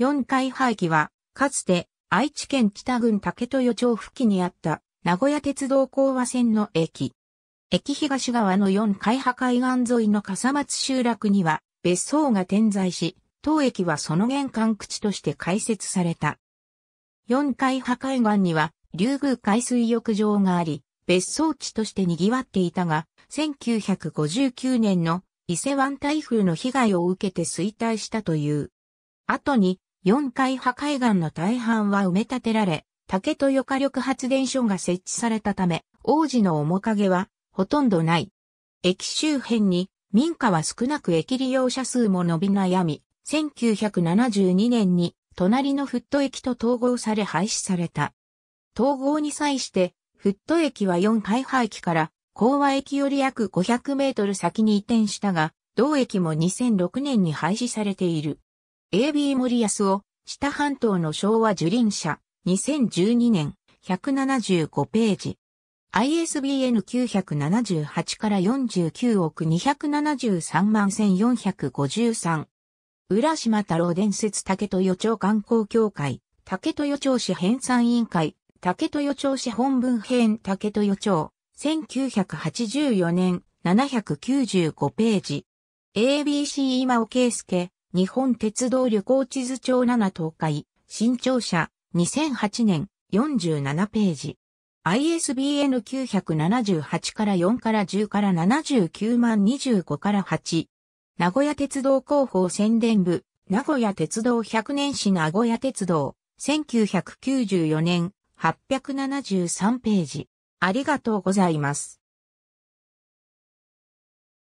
4階廃棄は、かつて愛知県北郡竹豊町付近にあった名古屋鉄道港和線の駅。駅東側の4階破海岸沿いの笠松集落には別荘が点在し、当駅はその玄関口として開設された。4階破海岸には竜宮海水浴場があり、別荘地として賑わっていたが、1959年の伊勢湾台風の被害を受けて衰退したという。後に4階破海岸の大半は埋め立てられ、竹と余火力発電所が設置されたため、王子の面影はほとんどない。駅周辺に民家は少なく駅利用者数も伸び悩み、1972年に隣のフット駅と統合され廃止された。統合に際して、フット駅は4海破駅から講和駅より約500メートル先に移転したが、同駅も2006年に廃止されている。AB 森安を、下半島の昭和樹林社、2012年、175ページ。ISBN 978から49億273万1453。浦島太郎伝説竹豊町観光協会、竹豊町市編纂委員会、竹豊町市本文編竹豊町、1984年795ページ。ABC 今尾圭介、日本鉄道旅行地図帳7東海、新庁舎、2008年、47ページ。ISBN 978から4から10から79万25から8。名古屋鉄道広報宣伝部、名古屋鉄道100年史名古屋鉄道、1994年、873ページ。ありがとうございます。